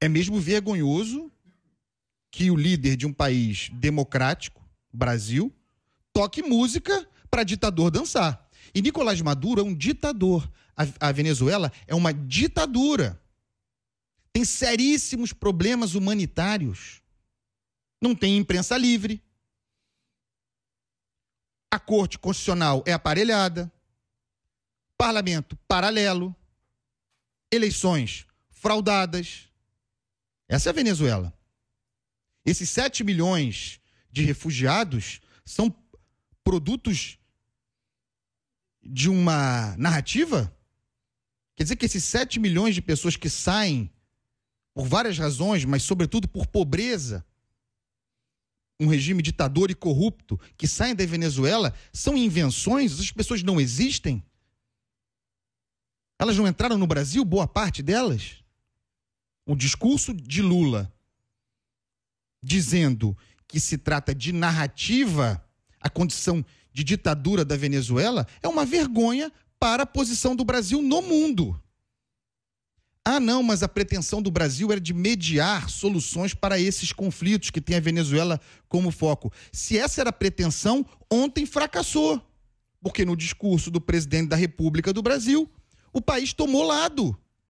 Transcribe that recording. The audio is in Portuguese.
É mesmo vergonhoso que o líder de um país democrático, Brasil, toque música para ditador dançar. E Nicolás Maduro é um ditador. A, a, Venezuela é uma ditadura. Tem seríssimos problemas humanitários. Não tem imprensa livre. A Corte Constitucional é aparelhada. Parlamento paralelo. Eleições fraudadas. Essa é a Venezuela. Esses 7 milhões de refugiados são produtos de uma narrativa? Quer dizer que esses 7 milhões de pessoas que saem por várias razões, mas sobretudo por pobreza, um regime ditador e corrupto, que saem da Venezuela, são invenções? Essas pessoas não existem? Elas não entraram no Brasil, boa parte delas? um discurso de Lula dizendo que se trata de narrativa, a condição de ditadura da Venezuela, é uma vergonha para a posição do Brasil no mundo. Ah, não, mas a pretensão do Brasil era de mediar soluções para esses conflitos que tem a Venezuela como foco. Se essa era a pretensão, ontem fracassou. Porque no discurso do presidente da República do Brasil, o país tomou lado.